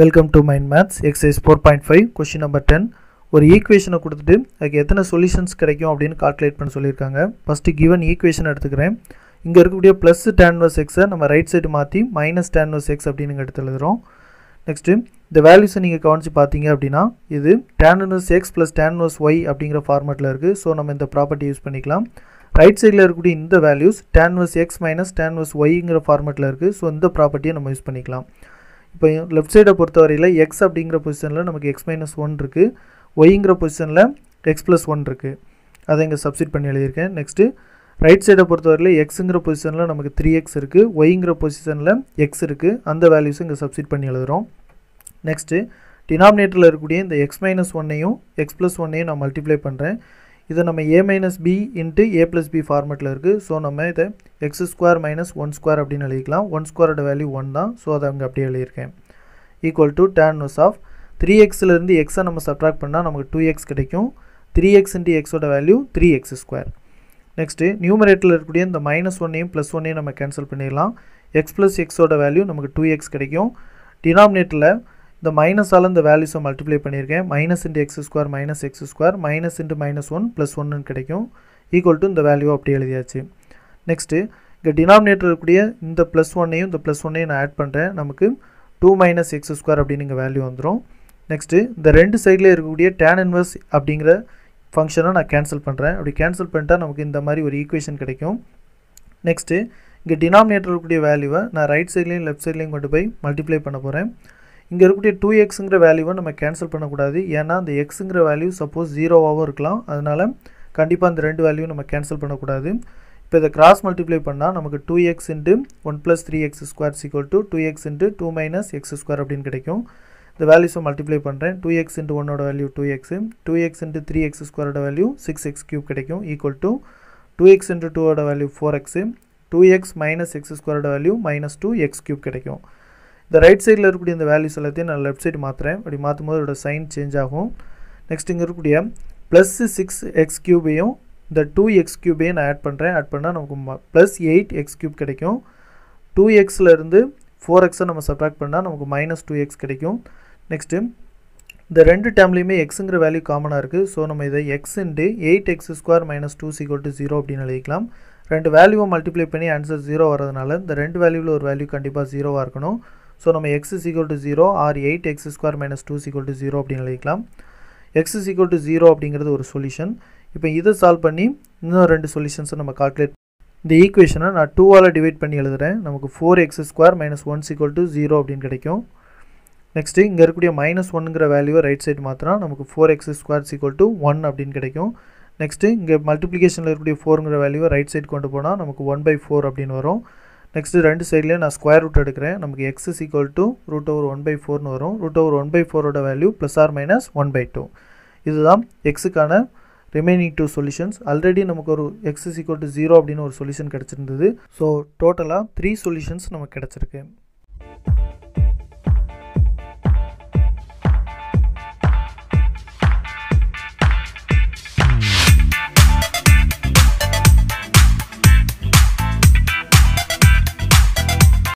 welcome to Mind Maths exercise four point five question number ten ஒரு ஈக்குவேஷனை கொடுத்துட்டு அதுக்கு எத்தனை சொல்யூஷன்ஸ் கிடைக்கும் அப்படின்னு கால்குலேட் பண்ண சொல்லியிருக்காங்க ஃபஸ்ட்டு கிவன் ஈக்குவேஷன் எடுத்துக்கிறேன் இங்கே இருக்கக்கூடிய ப்ளஸ் டேன்வர்ஸ் எக்ஸை நம்ம ரைட் சைடு மாற்றி மைனஸ் டேன்வர்ஸ் எக்ஸ் அப்படின்னு எடுத்து எழுதுகிறோம் நெக்ஸ்ட்டு இந்த வேல்யூஸை நீங்கள் கவனித்து பார்த்தீங்க அப்படின்னா இது tan inverse x plus tan inverse y அப்படிங்கிற ஃபார்மேட்டில் இருக்குது ஸோ நம்ம இந்த ப்ராப்பர்ட்டி யூஸ் பண்ணிக்கலாம் ரைட் சைடில் இருக்கக்கூடிய இந்த values tan inverse x minus tan inverse ஒய்ங்கிற ஃபார்மேட்டில் இருக்குது ஸோ இந்த ப்ராப்பர்ட்டியை நம்ம யூஸ் பண்ணிக்கலாம் இப்போ லெஃப்ட் சைடை பொறுத்த வரையில் எக்ஸ் அப்படிங்கிற பொசிஷனில் நமக்கு எக்ஸ் மைனஸ் ஒன் இருக்குது ஒய்ங்கிற பொசிஷனில் எக்ஸ் ப்ளஸ் ஒன் இருக்குது அதை இங்கே சப்சிட் பண்ணி எழுதியிருக்கேன் நெக்ஸ்ட்டு ரைட் சைடை பொறுத்தவரையில் எக்ஸுங்கிற பொசிஷனில் நமக்கு த்ரீ எக்ஸ் இருக்குது ஒய்ங்கிற பொசிஷனில் எக்ஸ் இருக்குது அந்த வேல்யூஸும் இங்கே சப்சிட் பண்ணி எழுதுகிறோம் நெக்ஸ்ட்டு டினாமினேட்டரில் இருக்கக்கூடிய இந்த எக்ஸ் மைனஸ் ஒன்னையும் எக்ஸ் ப்ளஸ் ஒன்னையும் நான் மல்டிப்ளை பண்ணுறேன் இது நம்ம a minus b into a plus b ஃபார்மெட்டில் இருக்குது ஸோ நம்ம இதை x square minus one square அப்படின்னு எழுதிக்கலாம் ஒன் ஸ்கொயரோட வேல்யூ ஒன் தான் ஸோ அதை அங்கே அப்படியே எழுதியிருக்கேன் equal to tan inverse of three எக்ஸ்லேருந்து எக்ஸை நம்ம சப்ராக்ட் பண்ணால் நமக்கு டூ எக்ஸ் கிடைக்கும் த்ரீ எக்ஸ் இன்ட்டு எக்ஸோட value three x square next நியூமரேட்டில் இருக்கக்கூடிய இந்த மைனஸ் ஒன்னையும் ப்ளஸ் ஒன்னையும் நம்ம கேன்சல் பண்ணிடலாம் எக்ஸ் ப்ளஸ் எக்ஸோட வேல்யூ நமக்கு டூ எக்ஸ் கிடைக்கும் டினாமினேட்டரில் இந்த மைனஸால் இந்த வேல்யூஸை மல்டிப்ளை பண்ணியிருக்கேன் minus into x square minus x square minus into minus one plus ஒன்றுன்னு கிடைக்கும் ஈக்குவல் டு இந்த வேல்யூ அப்படி எழுதியாச்சு நெக்ஸ்ட்டு இங்கே டினாமினேட்டர் இருக்கக்கூடிய இந்த ப்ளஸ் ஒன்னையும் இந்த ப்ளஸ் ஒன்னையும் நான் ஆட் பண்ணுறேன் நமக்கு டூ மைனஸ் எக்ஸ் ஸ்கொயர் அப்படின்னு இங்கே வேல்யூ வந்துடும் நெக்ஸ்ட்டு இந்த ரெண்டு சைடில் இருக்கக்கூடிய டேன் இன்வர்ஸ் அப்படிங்கிற ஃபங்க்ஷனை நான் கேன்சல் பண்ணுறேன் அப்படி கேன்சல் பண்ணிட்டா நமக்கு இந்த மாதிரி ஒரு ஈக்குவேஷன் கிடைக்கும் நெக்ஸ்ட்டு இங்கே டினாமினேட்டர் இருக்கக்கூடிய வேல்யூவை நான் ரைட் சைட்லேயும் லெஃப்ட் சைட்லேயும் கொண்டு போய் மல்டிப்ளை பண்ண போகிறேன் இங்கே இருக்கக்கூடிய டூ எக்ஸுங்கிற வேல்யூவை நம்ம கேன்சல் பண்ணக்கூடாது ஏன்னா அந்த எக்ஸுங்கிற வேல்யூ சப்போஸ் ஜீரோவாகவும் இருக்கலாம் அதனால் கண்டிப்பாக அந்த ரெண்டு வேல்யூ நம்ம கேன்சல் பண்ணக்கூடாது இப்போ இதை கிராஸ் மல்டிப்ளை பண்ணால் நமக்கு two x into one plus three x square equal to two x into two minus x square அப்படின்னு கிடைக்கும் இந்த வேல்யூஸை மல்டிப்ளை பண்ணுறேன் டூ எக்ஸ் இன்ட்டு ஒன்னோட value two x two x into three x ஸ்கொயரோட value six x cube கிடைக்கும் equal to two x into டூவோட value four x two x minus x ஸ்கொயரோட value minus two x cube கிடைக்கும் இந்த right சைடில் இருக்கக்கூடிய இந்த வேல்யூஸ் எல்லாத்தையும் நான் லெஃப்ட் சைடு மாற்றுறேன் அப்படி மாற்றும் போது அதோட சைன் சேஞ்ச் ஆகும் நெக்ஸ்ட் இங்கே இருக்கக்கூடிய ப்ளஸ் சிக்ஸ் எக்ஸ் கியூபையும் இந்த டூ எக்ஸ் கியூபையும் நான் ஆட் பண்ணுறேன் ஆட் பண்ணால் நமக்கு ப்ளஸ் எயிட் எக்ஸ் கியூப் கிடைக்கும் டூ எக்ஸ்லேருந்து ஃபோர் எக்ஸை நம்ம சப்ராக்ட் பண்ணால் நமக்கு மைனஸ் டூ எக்ஸ் கிடைக்கும் நெக்ஸ்ட்டு இந்த ரெண்டு டேம்லேயுமே எக்ஸுங்கிற வேல்யூ காமனாக இருக்குது ஸோ நம்ம இதை x into eight x square minus two equal to zero அப்படின்னு எழுதிக்கலாம் ரெண்டு வேல்யூவை மல்டிப்ளை பண்ணி ஆன்சர் ஜீரோ வரதுனால இந்த ரெண்டு வேல்யூவில் ஒரு வேல்யூ கண்டிப்பாக ஜீரோவாக இருக்கணும் ஸோ நம்ம x is equal to zero or eight x square minus two equal to zero அப்படின்னு எழுதிக்கலாம் x is equal to zero அப்படிங்கிறது ஒரு சொல்யூஷன் இப்போ இதை சால்வ் பண்ணி இன்னும் ரெண்டு சொல்யூஷன்ஸை நம்ம கால்குலேட் இந்த ஈக்குவேஷனை நான் டூவால் டிவைட் பண்ணி எழுதுகிறேன் நமக்கு four x square minus one equal to zero அப்படின்னு கிடைக்கும் நெக்ஸ்ட்டு இங்கே இருக்கக்கூடிய மைனஸ் ஒன்னுங்கிற வேல்யூ ரைட் சைட் மாற்றினா நமக்கு four x square equal to one அப்படின்னு கிடைக்கும் நெக்ஸ்ட்டு இங்கே மல்டிப்ளிகேஷனில் இருக்கக்கூடிய ஃபோருங்கிற வேல்யூவை ரைட் சைட் கொண்டு போனால் நமக்கு ஒன் பை ஃபோர் அப்படின்னு வரும் நெக்ஸ்ட்டு ரெண்டு சைட்லேயும் நான் ஸ்கொயர் ரூட் எடுக்கிறேன் நமக்கு x is equal to root over one by ஃபோர்னு வரும் ரூட் ஓவர் ஒன் பை ஃபோரோட value plus or minus one by two இதுதான் எக்ஸுக்கான ரிமைனிங் டூ சொல்யூஷன்ஸ் ஆல்ரெடி நமக்கு ஒரு x is equal to zero அப்படின்னு ஒரு சொல்யூஷன் கிடச்சிருந்தது ஸோ டோட்டலாக த்ரீ சொல்யூஷன்ஸ் நமக்கு கிடச்சிருக்கு